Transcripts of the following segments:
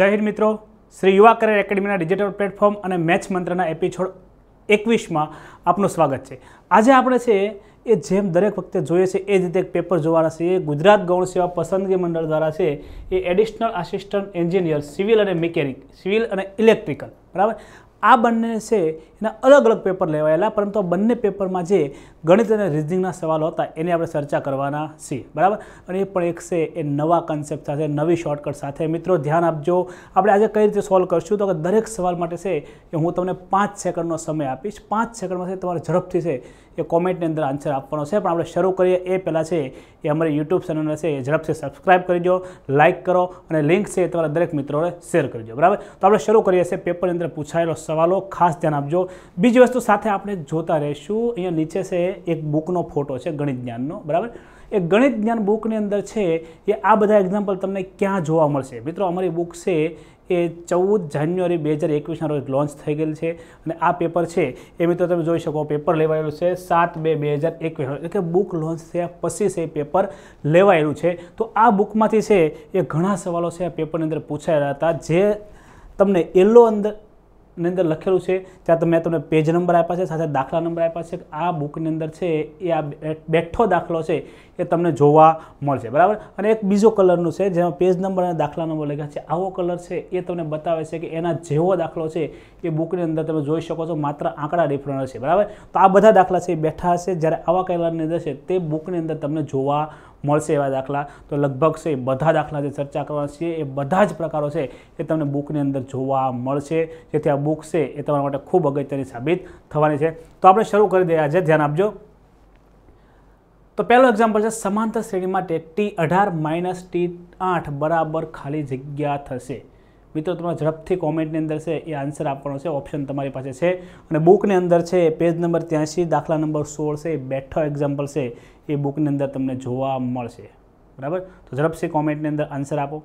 જાહેર મિત્રો શ્રી યુવા કરિયર એકેડમીના ડિજિટલ પ્લેટફોર્મ અને મેચ મંત્રના એપિસોડ એકવીસમાં આપનું સ્વાગત છે આજે આપણે છે એ જેમ દરેક વખતે જોઈએ છે એ જ રીતે એક પેપર જોવાના છે ગુજરાત ગૌણ સેવા પસંદગી મંડળ દ્વારા છે એ એડિશનલ આસિસ્ટન્ટ એન્જિનિયર સિવિલ અને મિકેનિક સિવિલ અને ઇલેક્ટ્રિકલ બરાબર આ બંને છે એના અલગ અલગ પેપર લેવાયેલા પરંતુ આ બંને પેપરમાં જે ગણિત અને રિઝનિંગના સવાલો હતા એની આપણે ચર્ચા કરવાના છીએ બરાબર અને એ પણ એક છે એ નવા કન્સેપ્ટ સાથે નવી શોર્ટકટ સાથે મિત્રો ધ્યાન આપજો આપણે આજે કઈ રીતે સોલ્વ કરશું તો કે દરેક સવાલ માટે છે એ હું તમને પાંચ સેકન્ડનો સમય આપીશ પાંચ સેકન્ડમાં છે તમારે ઝડપથી છે એ કોમેન્ટની અંદર આન્સર આપવાનો છે પણ આપણે શરૂ કરીએ એ પહેલાં છે એ અમારી યુટ્યુબ ચેનલ છે એ ઝડપથી સબસ્ક્રાઇબ કરી દો લાઇક કરો અને લિંક છે એ તમારા દરેક મિત્રોને શેર કરી દો બરાબર તો આપણે શરૂ કરીએ છીએ પેપરની અંદર પૂછાયેલો સવાલો ખાસ ધ્યાન આપજો બીજી વસ્તુ સાથે આપણે જોતા રહીશું અહીંયા નીચે છે એક બુકનો ફોટો છે ગણિત જ્ઞાનનો બરાબર એ ગણિત જ્ઞાન બુકની અંદર છે એ આ બધા એક્ઝામ્પલ તમને ક્યાં જોવા મળશે મિત્રો અમારી બુક છે એ ચૌદ જાન્યુઆરી બે હજાર એકવીસના રોજ લોન્ચ થઈ ગયેલ છે અને આ પેપર છે એ મિત્રો તમે જોઈ શકો પેપર લેવાયેલું છે સાત બે બે હજાર એકવીસ એટલે કે બુક લોન્ચ થયા પછી છે પેપર લેવાયેલું છે તો આ બુકમાંથી છે એ ઘણા સવાલો છે આ પેપરની અંદર પૂછાયેલા હતા જે તમને યલો અંદર ની અંદર લખેલું છે ત્યાં તમે તમને પેજ નંબર આપ્યા છે સાથે દાખલા નંબર આપ્યા છે આ બુકની અંદર છે એ આ બેઠો દાખલો છે એ તમને જોવા મળશે બરાબર અને એક બીજો કલરનું છે જેમાં પેજ નંબર અને દાખલા નંબર લખ્યા છે આવો કલર છે એ તમને બતાવે છે કે એના જેવો દાખલો છે એ બુકની અંદર તમે જોઈ શકો છો માત્ર આંકડા ડિફરન્ટ છે બરાબર તો આ બધા દાખલા છે એ બેઠા હશે જ્યારે આવા કલરની અંદર છે તે બુકની અંદર તમને જોવા મળશે એવા દાખલા તો લગભગ છે બધા દાખલા જે ચર્ચા કરવાના છીએ એ બધા જ પ્રકારો છે એ તમને બુકની અંદર જોવા મળશે જેથી આ બુક છે એ તમારા માટે ખૂબ અગત્યની સાબિત થવાની છે તો આપણે શરૂ કરી દઈએ આજે ધ્યાન આપજો તો પહેલો એક્ઝામ્પલ છે સમાંતર શ્રેણી માટે ટી અઢાર માઇનસ ટી આઠ બરાબર ખાલી જગ્યા થશે મિત્રો તમારા ઝડપથી કોમેન્ટની અંદર છે એ આન્સર આપવાનો છે ઓપ્શન તમારી પાસે છે અને બુકની અંદર છે પેજ નંબર ત્યાંસી દાખલા નંબર સોળ છે બેઠો એક્ઝામ્પલ છે એ બુકની અંદર તમને જોવા મળશે બરાબર તો ઝડપથી કોમેન્ટની અંદર આન્સર આપો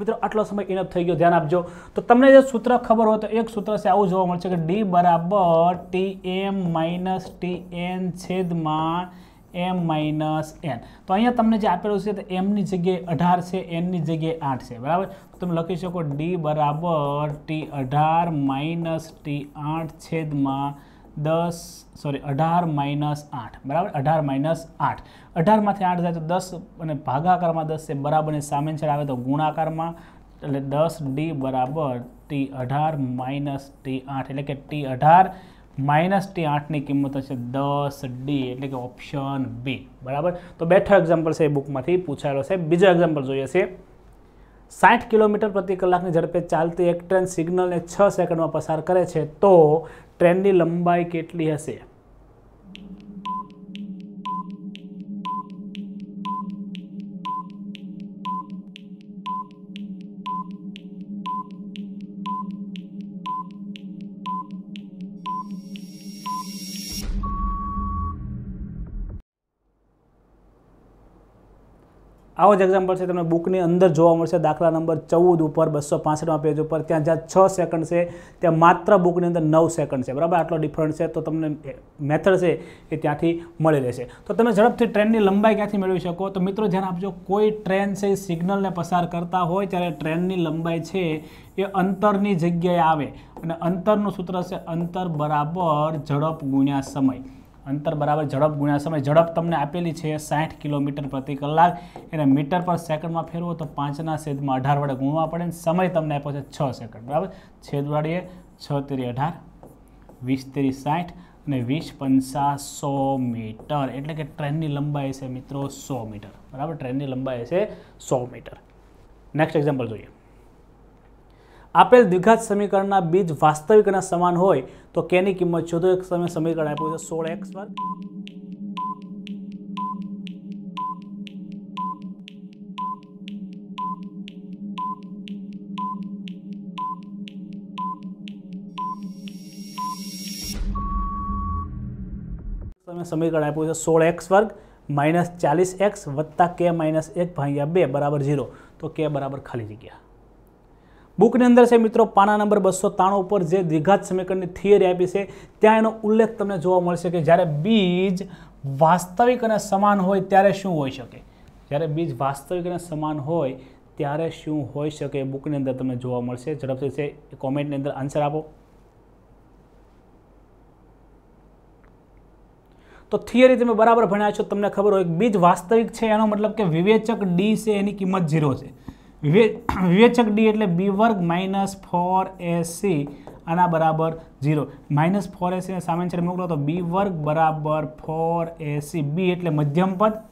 મિત્રો આટલો સમય ઇનફ થઈ ગયો ધ્યાન આપજો તો તમને જે સૂત્ર ખબર હોય તો એક સૂત્ર છે આવું જોવા મળશે કે ડી બરાબર t m minus t n છેદમાં એમ માઇનસ એન તો અહીંયા તમને જે આપેલું છે તો એમની જગ્યાએ અઢાર છે એનની જગ્યાએ આઠ છે બરાબર તમે લખી શકો ડી બરાબર ટી અઢાર માઇનસ ટી આઠ છેદમાં દસ સોરી અઢાર માઇનસ આઠ બરાબર અઢાર માઇનસ આઠ અઢારમાંથી આઠ જાય તો દસ અને ભાગાકારમાં દસ છે બરાબરને સામે છેડ આવે તો ગુણાકારમાં એટલે દસ ડી બરાબર ટી અઢાર માઇનસ ટી આઠ એટલે કે ટી અઢાર માઇનસ ટી આઠની કિંમત હશે દસ ડી એટલે કે ઓપ્શન બી બરાબર તો બેઠા એક્ઝામ્પલ છે એ બુકમાંથી પૂછાયેલો છે બીજા એક્ઝામ્પલ જોઈએ છીએ સાઠ કિલોમીટર પ્રતિ કલાકની ઝડપે ચાલતી એક ટ્રેન સિગ્નલને છ સેકન્ડમાં પસાર કરે છે તો ટ્રેનની લંબાઈ કેટલી હશે આવો જ એક્ઝામ્પલ છે તમને બુકની અંદર જોવા મળશે દાખલા નંબર ચૌદ ઉપર બસો પાસઠમાં પેજ ઉપર ત્યાં જ્યાં છ સેકન્ડ છે ત્યાં માત્ર બુકની અંદર નવ સેકન્ડ છે બરાબર આટલો ડિફરન્સ છે તો તમને મેથડ છે એ ત્યાંથી મળી રહેશે તો તમે ઝડપથી ટ્રેનની લંબાઈ ક્યાંથી મેળવી શકો તો મિત્રો ધ્યાન આપજો કોઈ ટ્રેન છે સિગ્નલને પસાર કરતા હોય ત્યારે ટ્રેનની લંબાઈ છે એ અંતરની જગ્યાએ આવે અને અંતરનું સૂત્ર છે અંતર બરાબર ઝડપ ગુણ્યા સમય અંતર બરાબર ઝડપ ગુણ્યા સમય ઝડપ તમને આપેલી છે સાઠ કિલોમીટર પ્રતિ કલાક એને મીટર પર સેકન્ડમાં ફેરવો તો પાંચના છેદમાં અઢાર વડે ગુણવા પડે અને સમય તમને આપ્યો છે છ સેકન્ડ બરાબર છેદ વાળીએ છ તેરી અઢાર વીસ તેરી સાઠ અને વીસ પંચા સો મીટર એટલે કે ટ્રેનની લંબાઈ છે મિત્રો સો મીટર બરાબર ટ્રેનની લંબાઈ છે સો મીટર નેક્સ્ટ એક્ઝામ્પલ જોઈએ આપેલ દ્વિઘાત સમીકરણના બીજ વાસ્તવિકના સમાન હોય તો કેની કિંમત શોધો એક સમય સમીકરણ આપ્યું છે સોળ એક્સ વર્ગ તમે સમીકરણ આપ્યું છે સોળ એક્સ વર્ગ માઇનસ ચાલીસ એક્સ વત્તા કે માઇનસ એક ભાગ્યા બે બરાબર ઝીરો તો કે બરાબર ખાલી જગ્યા બુકની અંદર છે મિત્રો પાના નંબર બસો ત્રાણું ઉપર જે દ્વિઘાત સમીકરણની થિયરી આપી છે ત્યાં એનો ઉલ્લેખ તમને જોવા મળશે કે જ્યારે બીજ વાસ્તવિક અને સમાન હોય ત્યારે શું હોઈ શકે જ્યારે બીજ વાસ્તવિક અને સમાન હોય ત્યારે શું હોઈ શકે બુકની અંદર તમને જોવા મળશે ઝડપથી છે કોમેન્ટની અંદર આન્સર આપો તો થિયરી તમે બરાબર ભણ્યા છો તમને ખબર હોય બીજ વાસ્તવિક છે એનો મતલબ કે વિવેચક ડી છે એની કિંમત ઝીરો છે વિવેચક ડી એટલે બી વર્ગ માઇનસ ફોર એસી આના બરાબર ઝીરો માઇનસ ફોર એસીને સામે છે મોકલો તો બી વર્ગ બરાબર ફોર એસી બી એટલે મધ્યમ પદ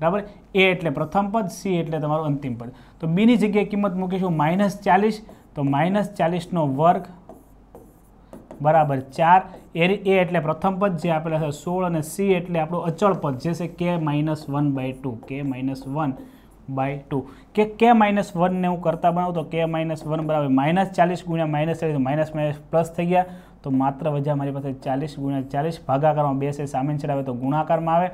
બરાબર એ એટલે પ્રથમ પદ સી એટલે તમારું અંતિમ પદ તો બીની જગ્યાએ કિંમત મૂકીશું માઇનસ ચાલીસ તો માઇનસ ચાલીસનો વર્ગ બરાબર ચાર એ એ એટલે પ્રથમ પદ જે આપેલા છે સોળ અને સી એટલે આપણું અચળ પદ જે છે k minus one by two k minus one by two k k minus વનને હું કરતા બનાવું તો કે માઇનસ વન બરાબર માઇનસ ચાલીસ ગુણ્યા માઇનસ ચાલીસ માઇનસ માઇનસ પ્લસ થઈ ગયા તો માત્ર વજા મારી પાસે ચાલીસ ગુણ્યા ચાલીસ ભાગાકારમાં બેસે સામેન છેડાવે તો ગુણાકારમાં આવે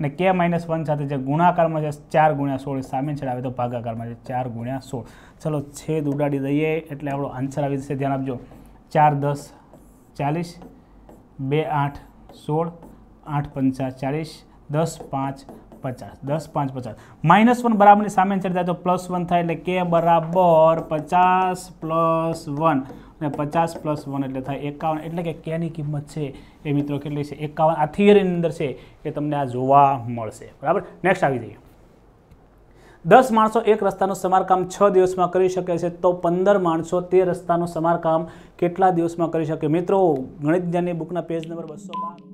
અને કે માઇનસ વન સાથે જે ગુણાકારમાં છે ચાર ગુણ્યા સોળ સામેન છેડાવે તો ભાગાકારમાં છે ચાર ગુણ્યા સોળ ચલો છેદ ઉડાડી દઈએ એટલે આપણો આન્સર આવી જશે ધ્યાન આપજો ચાર દસ ચાલીસ બે આઠ સોળ આઠ પંચા ચાલીસ દસ પાંચ પચાસ દસ પાંચ પચાસ માઇનસ વન બરાબરની સામે ચડી જાય તો પ્લસ વન થાય એટલે કે બરાબર પચાસ પ્લસ વન અને પચાસ પ્લસ વન એટલે થાય એકાવન એટલે કે કેની કિંમત છે એ મિત્રો કેટલી છે એકાવન આ થિયરીની અંદર છે એ તમને આ જોવા મળશે બરાબર નેક્સ્ટ આવી જઈએ દસ માણસો એક રસ્તાનું સમારકામ છ દિવસમાં કરી શકે છે તો પંદર માણસો તે રસ્તાનું સમારકામ કેટલા દિવસમાં કરી શકે મિત્રો ગણિત જ્ઞાનની બુકના પેજ નંબર બસો બાર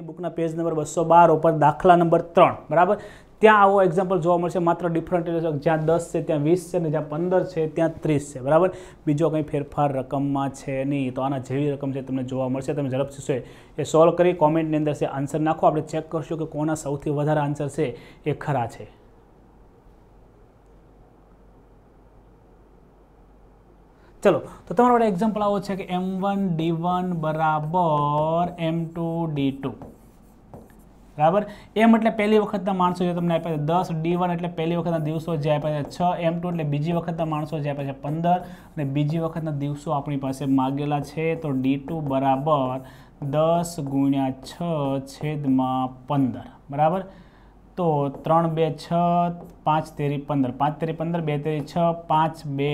ની બુકના પેજ નંબર બસો બાર ઉપર દાખલા નંબર ત્રણ બરાબર ત્યાં આવો એક્ઝામ્પલ જોવા મળશે માત્ર ડિફરન્ટ જ્યાં દસ છે ત્યાં વીસ છે ને જ્યાં પંદર છે ત્યાં ત્રીસ છે બરાબર બીજો કંઈ ફેરફાર રકમમાં છે નહીં તો આના જેવી રકમ છે તમને જોવા મળશે તમે ઝડપથી છે એ સોલ્વ કરી કોમેન્ટની અંદર છે આન્સર નાખો આપણે ચેક કરશું કે કોના સૌથી વધારે આન્સર છે એ ખરા છે ચલો તો તમારો માટે એક્ઝામ્પલ આવો છે કે એમ વન ડી વન બરાબર એમ ટુ ડી ટુ બરાબર એમ એટલે પહેલી વખતના માણસો જે તમને આપ્યા છે દસ ડી વન એટલે પહેલી વખતના દિવસો જે આપ્યા છે છ એમ ટુ એટલે બીજી વખતના માણસો જે આપ્યા છે પંદર અને બીજી વખતના દિવસો આપણી પાસે માગેલા છે તો ડી ટુ બરાબર દસ ગુણ્યા છ છેદમાં પંદર બરાબર તો ત્રણ બે છ પાંચ તેરી પંદર પાંચ તેરી પંદર બે તેરી છ પાંચ બે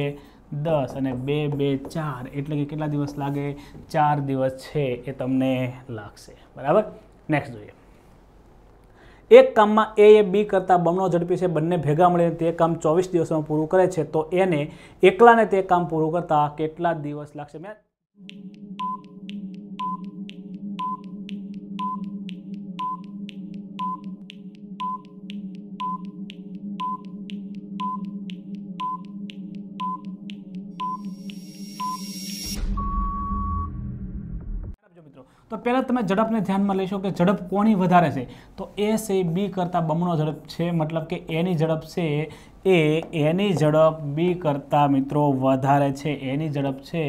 દસ અને બે બે ચાર એટલે કે કેટલા દિવસ લાગે ચાર દિવસ છે એ તમને લાગશે બરાબર નેક્સ્ટ જોઈએ એક કામમાં એ એ બી કરતાં બમણો ઝડપી છે બંને ભેગા મળીને તે કામ ચોવીસ દિવસમાં પૂરું કરે છે તો એને એકલાને તે કામ પૂરું કરતાં કેટલા દિવસ લાગશે મેં તો પહેલાં તમે ઝડપને ધ્યાનમાં લેશો કે ઝડપ કોની વધારે છે તો એ છે બી કરતાં બમણો ઝડપ છે મતલબ કે એની ઝડપ છે એ એની ઝડપ બી કરતાં મિત્રો વધારે છે એની ઝડપ છે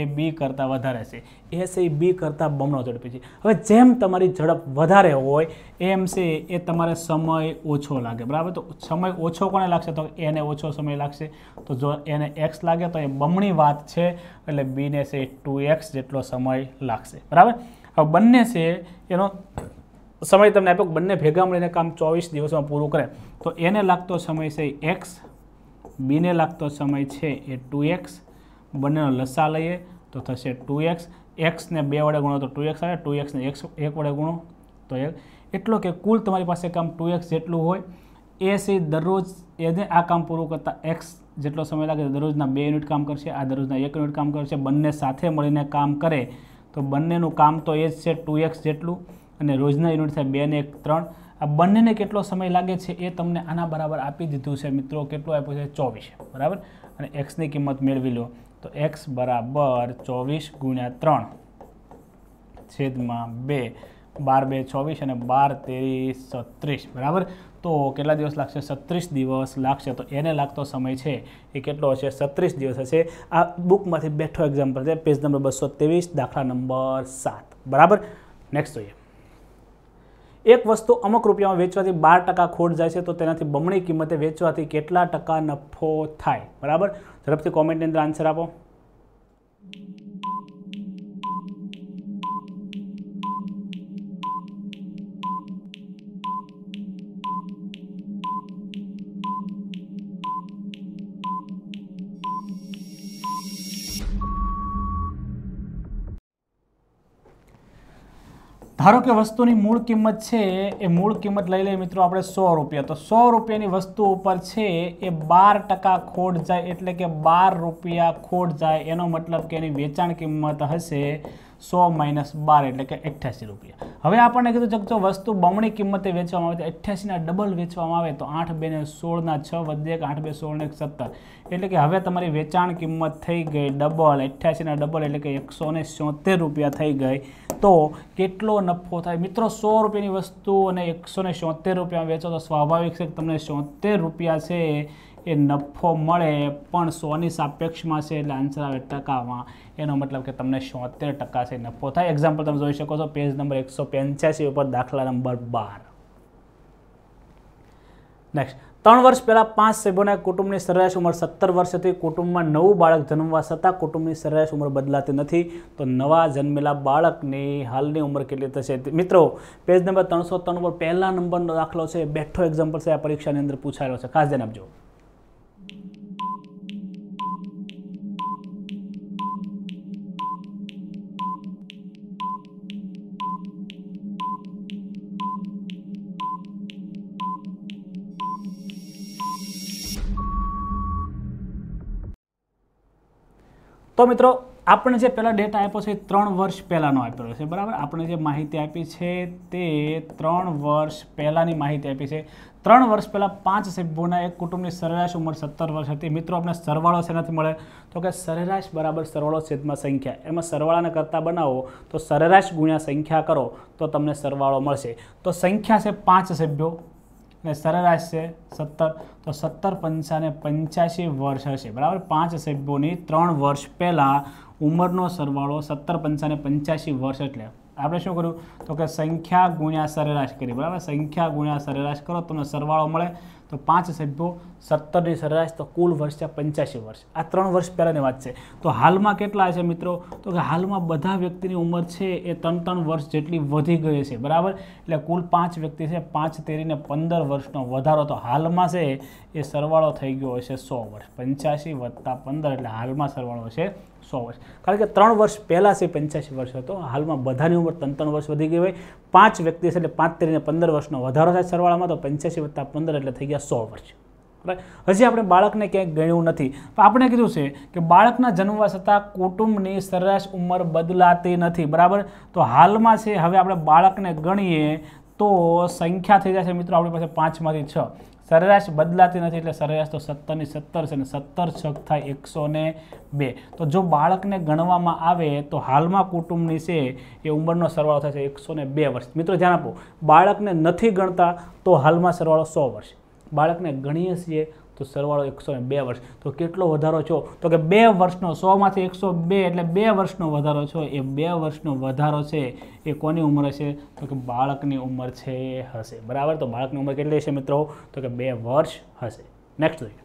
એ બી કરતાં વધારે છે એસ એ બી કરતાં બમણો ઝડપી છે હવે જેમ તમારી ઝડપ વધારે હોય એમ છે એ તમારે સમય ઓછો લાગે બરાબર તો સમય ઓછો કોને લાગશે તો એને ઓછો સમય લાગશે તો જો એને એક્સ લાગે તો એ બમણી વાત છે એટલે બીને છે ટુ એક્સ જેટલો સમય લાગશે બરાબર હવે બંને છે એનો સમય તમને આપ્યો બંને ભેગા મળીને કામ ચોવીસ દિવસમાં પૂરું કરે તો એને લાગતો સમય છે એક્સ બીને લાગતો સમય છે એ ટુ એક્સ બંનેનો લસા લઈએ તો થશે ટુ એક્સ એક્સને બે વડે ગુણો તો ટુ એક્સ આવે ટુ એક્સને એક્સ એક વડે ગુણો તો એક એટલો કે કુલ તમારી પાસે કામ ટુ એક્સ જેટલું હોય એ સી દરરોજ એને આ કામ પૂરું કરતાં એક્સ જેટલો સમય લાગે દરરોજના બે યુનિટ કામ કરશે આ દરરોજના એક યુનિટ કામ કરશે બંને સાથે મળીને કામ કરે તો બંનેનું કામ તો એ જ છે ટુ એક્સ જેટલું અને રોજના યુનિટ થાય બે ને એક ત્રણ આ બંનેને કેટલો સમય લાગે છે એ તમને આના બરાબર આપી દીધું છે મિત્રો કેટલું આપ્યું છે ચોવીસ બરાબર અને એક્સની કિંમત મેળવી લો તો એક્સ બરાબર ચોવીસ ગુણ્યા ત્રણ છેદમાં બે બાર બે ચોવીસ અને બાર તેરી સત્રીસ બરાબર તો કેટલા દિવસ લાગશે સત્રીસ દિવસ લાગશે તો એને લાગતો સમય છે એ કેટલો હશે સત્રીસ દિવસ હશે આ બુકમાંથી બેઠો એક્ઝામ્પલ છે પેજ નંબર બસો ત્રેવીસ દાખલા નંબર સાત બરાબર નેક્સ્ટ જોઈએ એક વસ્તુ અમુક રૂપિયામાં વેચવાથી બાર ટકા ખોટ જાય છે તો તેનાથી બમણી કિંમતે વેચવાથી કેટલા ટકા નફો થાય બરાબર ઝડપથી કોમેન્ટની અંદર આન્સર આપો ધારો કે વસ્તુની મૂળ કિંમત છે એ મૂળ કિંમત લઈ લઈએ મિત્રો આપણે સો રૂપિયા તો સો રૂપિયાની વસ્તુ ઉપર છે એ બાર ટકા ખોટ જાય એટલે કે બાર રૂપિયા ખોટ જાય એનો મતલબ કે એની વેચાણ કિંમત હશે સો માઇનસ બાર એટલે કે અઠ્યાસી રૂપિયા હવે આપણને કીધું છે જો વસ્તુ બમણી કિંમતે વેચવામાં આવે તો અઠ્યાસીના ડબલ વેચવામાં આવે તો આઠ બે ને સોળના છ વધે એક આઠ બે સોળને એક સત્તર એટલે કે હવે તમારી વેચાણ કિંમત થઈ ગઈ ડબલ અઠ્યાસીના ડબલ એટલે કે એકસો ને રૂપિયા થઈ ગઈ તો કેટલો નફો થાય મિત્રો સો રૂપિયાની વસ્તુ અને એકસો ને રૂપિયા વેચો તો સ્વાભાવિક છે તમને સોતેર રૂપિયા છે એ નફો મળે પણ સોની સાપેક્ષમાં છે એટલે આન્સર આવે ટકામાં એનો મતલબ કે તમને છોતેર ટકા છે નફો થાય એક્ઝામ્પલ તમે જોઈ શકો છો પેજ નંબર એકસો પંચ્યાસી ઉપર દાખલા નંબર બાર નેક્સ્ટ ત્રણ વર્ષ પહેલાં પાંચ સભ્યોના કુટુંબની સરેરાશ ઉંમર સત્તર વર્ષથી કુટુંબમાં નવું બાળક જન્મવા છતાં કુટુંબની સરેરાશ ઉંમર બદલાતી નથી તો નવા જન્મેલા બાળકની હાલની ઉંમર કેટલી થશે મિત્રો પેજ નંબર ત્રણસો ત્રણ ઉપર પહેલા નંબરનો દાખલો છે બેઠો એક્ઝામ્પલ છે આ પરીક્ષાની અંદર પૂછાયેલો છે ખાસ ધ્યાન આપજો તો મિત્રો આપણે જે પહેલાં ડેટા આપ્યો છે એ ત્રણ વર્ષ પહેલાંનો આપ્યો છે બરાબર આપણે જે માહિતી આપી છે તે ત્રણ વર્ષ પહેલાંની માહિતી આપી છે ત્રણ વર્ષ પહેલાં પાંચ સભ્યોના એક કુટુંબની સરેરાશ ઉંમર સત્તર વર્ષ હતી મિત્રો આપણે સરવાળો શેનાથી મળે તો કે સરેરાશ બરાબર સરવાળો છેદમાં સંખ્યા એમાં સરવાળાને કરતાં બનાવો તો સરેરાશ ગુણ્યા સંખ્યા કરો તો તમને સરવાળો મળશે તો સંખ્યા છે પાંચ સભ્યો એટલે સરેરાશ છે સત્તર તો સત્તર પંચાને પંચ્યાસી વર્ષ હશે બરાબર પાંચ સભ્યોની ત્રણ વર્ષ પહેલાં ઉંમરનો સરવાળો સત્તર પંચાને પંચ્યાસી વર્ષ એટલે આપણે શું કર્યું તો કે સંખ્યા ગુણ્યા સરેરાશ કરી બરાબર સંખ્યા ગુણ્યા સરેરાશ કરો તમને સરવાળો મળે તો પાંચ સભ્યો સત્તરની સરેરાશ તો કુલ વર્ષ છે પંચ્યાસી વર્ષ આ ત્રણ વર્ષ પહેલાંની વાત છે તો હાલમાં કેટલા છે મિત્રો તો કે હાલમાં બધા વ્યક્તિની ઉંમર છે એ ત્રણ ત્રણ વર્ષ જેટલી વધી ગઈ છે બરાબર એટલે કુલ પાંચ વ્યક્તિ છે પાંચ તેરીને પંદર વર્ષનો વધારો તો હાલમાં છે એ સરવાળો થઈ ગયો હશે સો વર્ષ પંચ્યાસી વત્તા પંદર એટલે હાલમાં સરવાળો છે સો વર્ષ કારણ કે ત્રણ વર્ષ પહેલાં છે પંચ્યાસી વર્ષ હતો હાલમાં બધાની ઉંમર ત્રણ ત્રણ વર્ષ વધી ગઈ હોય પાંચ વ્યક્તિ છે એટલે પાંચ તેરીને પંદર વર્ષનો વધારો થાય સરવાળામાં તો પંચ્યાસી વત્તા પંદર એટલે થઈ ગયા સો વર્ષ બરાબર હજી આપણે બાળકને ક્યાંય ગણ્યું નથી પણ આપણે કીધું છે કે બાળકના જન્મવા છતાં કુટુંબની સરેરાશ ઉંમર બદલાતી નથી બરાબર તો હાલમાં છે હવે આપણે બાળકને ગણીએ તો સંખ્યા થઈ જશે મિત્રો આપણી પાસે પાંચમાંથી છ સરેરાશ બદલાતી નથી એટલે સરેરાશ તો સત્તરની સત્તર છે અને સત્તર છક થાય એકસો બે તો જો બાળકને ગણવામાં આવે તો હાલમાં કુટુંબની છે એ ઉંમરનો સરવાળો થશે એકસો ને બે વર્ષ મિત્રો ધ્યાન આપો બાળકને નથી ગણતા તો હાલમાં સરવાળો સો વર્ષ બાળકને ગણીએ છીએ તો સરવાળો એકસો બે વર્ષ તો કેટલો વધારો છો તો કે બે વર્ષનો સોમાંથી એકસો બે એટલે બે વર્ષનો વધારો છો એ બે વર્ષનો વધારો છે એ કોની ઉંમર હશે તો કે બાળકની ઉંમર છે હશે બરાબર તો બાળકની ઉંમર કેટલી હશે મિત્રો તો કે બે વર્ષ હશે નેક્સ્ટ જોઈએ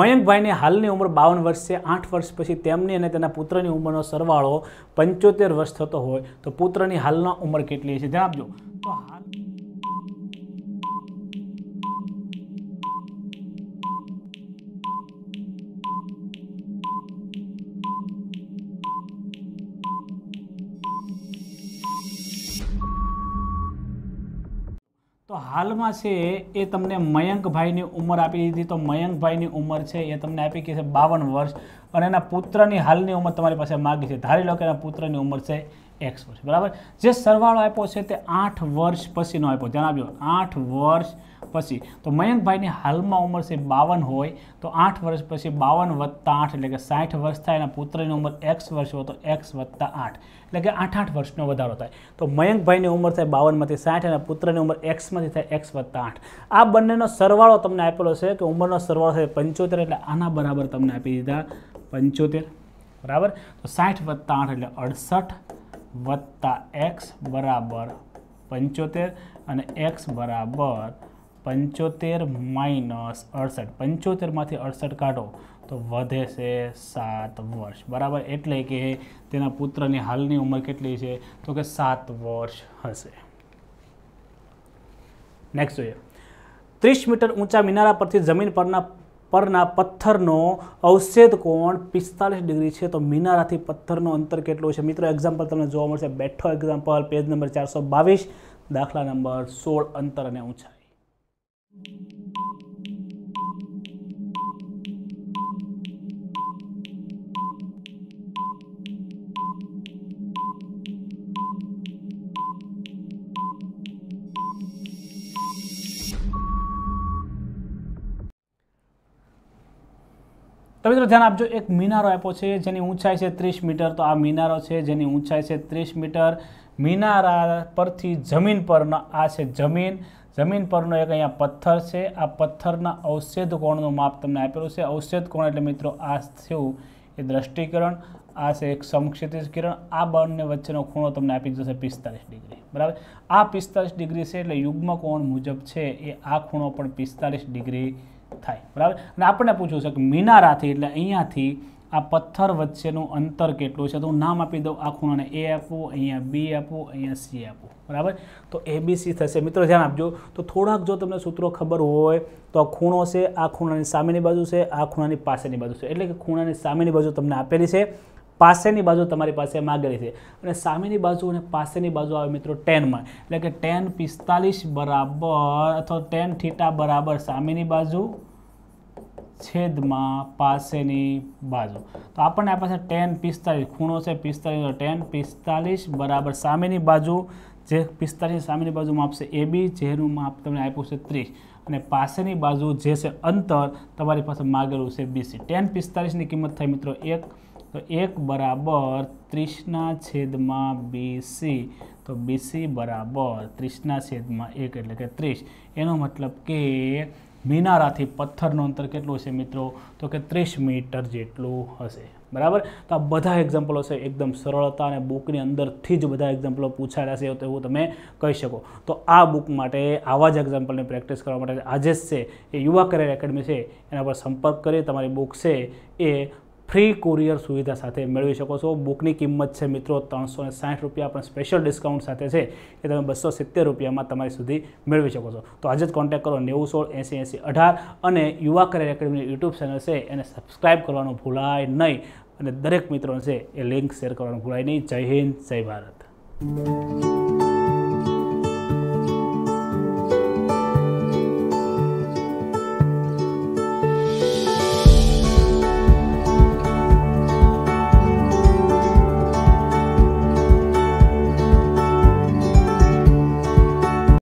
મયંકભાઈની હાલની ઉંમર બાવન વર્ષ છે આઠ વર્ષ પછી તેમની અને તેના પુત્રની ઉંમરનો સરવાળો પંચોતેર વર્ષ થતો હોય તો પુત્રની હાલના ઉંમર કેટલી છે જણાવજો તો હાલ હાલમાં છે એ તમને મયંકભાઈની ઉંમર આપી દીધી તો મયંકભાઈની ઉંમર છે એ તમને આપી કે છે બાવન વર્ષ અને એના પુત્રની હાલની ઉંમર તમારી પાસે માગી છે ધારી લો કે એના પુત્રની ઉંમર છે એક્સ વર્ષ બરાબર જે સરવાળો આપ્યો છે તે આઠ વર્ષ પછીનો આપ્યો જણાવ્યો આઠ વર્ષ પછી તો મયંકભાઈની હાલમાં ઉંમર છે બાવન હોય તો આઠ વર્ષ પછી બાવન વત્તા આઠ એટલે કે સાઠ વર્ષ થાય અને પુત્રની ઉંમર એક્સ વર્ષ હોય તો એક્સ વત્તા આઠ એટલે કે આઠ આઠ વર્ષનો વધારો થાય તો મયંકભાઈની ઉંમર થાય બાવનમાંથી સાઠ અને પુત્રની ઉંમર એક્સમાંથી થાય એક્સ વત્તા આઠ આ બંનેનો સરવાળો તમને આપેલો છે કે ઉંમરનો સરવાળો થાય પંચોતેર એટલે આના બરાબર તમને આપી દીધા પંચોતેર બરાબર તો સાઠ વત્તા આઠ એટલે અડસઠ વત્તા એક્સ બરાબર પંચોતેર અને એક્સ બરાબર પંચોતેર માઇનસ અડસઠ પંચોતેરમાંથી અડસઠ કાઢો તો વધે છે સાત વર્ષ બરાબર એટલે કે તેના પુત્રની હાલની ઉંમર કેટલી છે તો કે સાત વર્ષ હશે નેક્સ્ટ જોઈએ ત્રીસ મીટર ઊંચા મિનારા પરથી જમીન પરના પરના પથ્થરનો અવષેદ કોણ પિસ્તાલીસ ડિગ્રી છે તો મિનારાથી પથ્થરનો અંતર કેટલું છે મિત્રો એક્ઝામ્પલ તમને જોવા મળશે બેઠો એક્ઝામ્પલ પેજ નંબર ચારસો બાવીસ દાખલા નંબર સોળ અંતર અને ઊંચાઈ તો મિત્રો ધ્યાન આપજો એક મિનારો આપ્યો છે જેની ઊંચાઈ છે ત્રીસ મીટર તો આ મિનારો છે જેની ઊંચાઈ છે ત્રીસ મીટર મિનારા પરથી જમીન પરનો આ છે જમીન જમીન પરનો એક અહીંયા પથ્થર છે આ પથ્થરના અવષેદ કોણનું માપ તમને આપેલું છે અવષેદ કોણ એટલે મિત્રો આ થયું એ દ્રષ્ટિકરણ આ છે એક સમક્ષિતિજ કિરણ આ બંને વચ્ચેનો ખૂણો તમને આપી દીધો છે પિસ્તાલીસ ડિગ્રી બરાબર આ પિસ્તાલીસ ડિગ્રી છે એટલે યુગ્મ કોણ મુજબ છે એ આ ખૂણો પણ પિસ્તાલીસ ડિગ્રી થાય બરાબર અને આપણને પૂછવું છે કે મિનારાથી એટલે અહીંયાથી આ પથ્થર વચ્ચેનું અંતર કેટલું છે તો હું નામ આપી દઉં આ ખૂણાને એ આપવું અહીંયા બી આપવું અહીંયા સી આપવું બરાબર તો એબીસી થશે મિત્રો ધ્યાન આપજો તો થોડાક જો તમને સૂત્રો ખબર હોય તો આ ખૂણો છે આ ખૂણાની સામેની બાજુ છે આ ખૂણાની પાસેની બાજુ છે એટલે કે ખૂણાની સામેની બાજુ તમને આપેલી છે પાસેની બાજુ તમારી પાસે માગેલી છે અને સામેની બાજુ અને પાસેની બાજુ આવે મિત્રો ટેનમાં એટલે કે ટેન પિસ્તાલીસ બરાબર અથવા ટેન થીટા બરાબર સામેની બાજુ છેદમાં પાસેની બાજુ તો આપણને આ પાસે ટેન પિસ્તાલીસ ખૂણો છે પિસ્તાલીસ ટેન પિસ્તાલીસ બરાબર સામેની બાજુ જે પિસ્તાલીસ સામેની બાજુમાં આપશે એ બી જેનું માપ તમને આપ્યું છે ત્રીસ અને પાસેની બાજુ જે છે અંતર તમારી પાસે માગેલું છે બીસી ટેન પિસ્તાલીસની કિંમત થાય મિત્રો એક તો એક બરાબર ત્રીસના છેદમાં બીસી તો બીસી બરાબર ત્રીસના છેદમાં એક એટલે કે ત્રીસ એનો મતલબ કે મિનારાથી પથ્થરનું અંતર કેટલું છે મિત્રો તો કે ત્રીસ મીટર જેટલું હશે બરાબર તો આ બધા એક્ઝામ્પલો છે એકદમ સરળતા અને બુકની અંદરથી જ બધા એક્ઝામ્પલો પૂછાયેલા છે તેવું તમે કહી શકો તો આ બુક માટે આવા જ એક્ઝામ્પલની પ્રેક્ટિસ કરવા માટે આજે જ છે એ યુવા કરિયર એકેડમી છે એના પર સંપર્ક કરી તમારી બુક છે એ ફ્રી કુરિયર સુવિધા સાથે મેળવી શકો છો બુકની કિંમત છે મિત્રો ત્રણસો સાઠ રૂપિયા પણ સ્પેશિયલ ડિસ્કાઉન્ટ સાથે છે એ તમે બસો સિત્તેર રૂપિયામાં તમારી સુધી મેળવી શકો છો તો આજે જ કોન્ટેક્ટ કરો નેવું સોળ એસી એંસી અઢાર અને યુવા કરિયર એકેડમીની યુટ્યુબ ચેનલ છે એને સબસ્ક્રાઈબ કરવાનું ભૂલાય નહીં અને દરેક મિત્રોને છે એ લિંક શેર કરવાનું ભૂલાય નહીં જય હિન્દ જય ભારત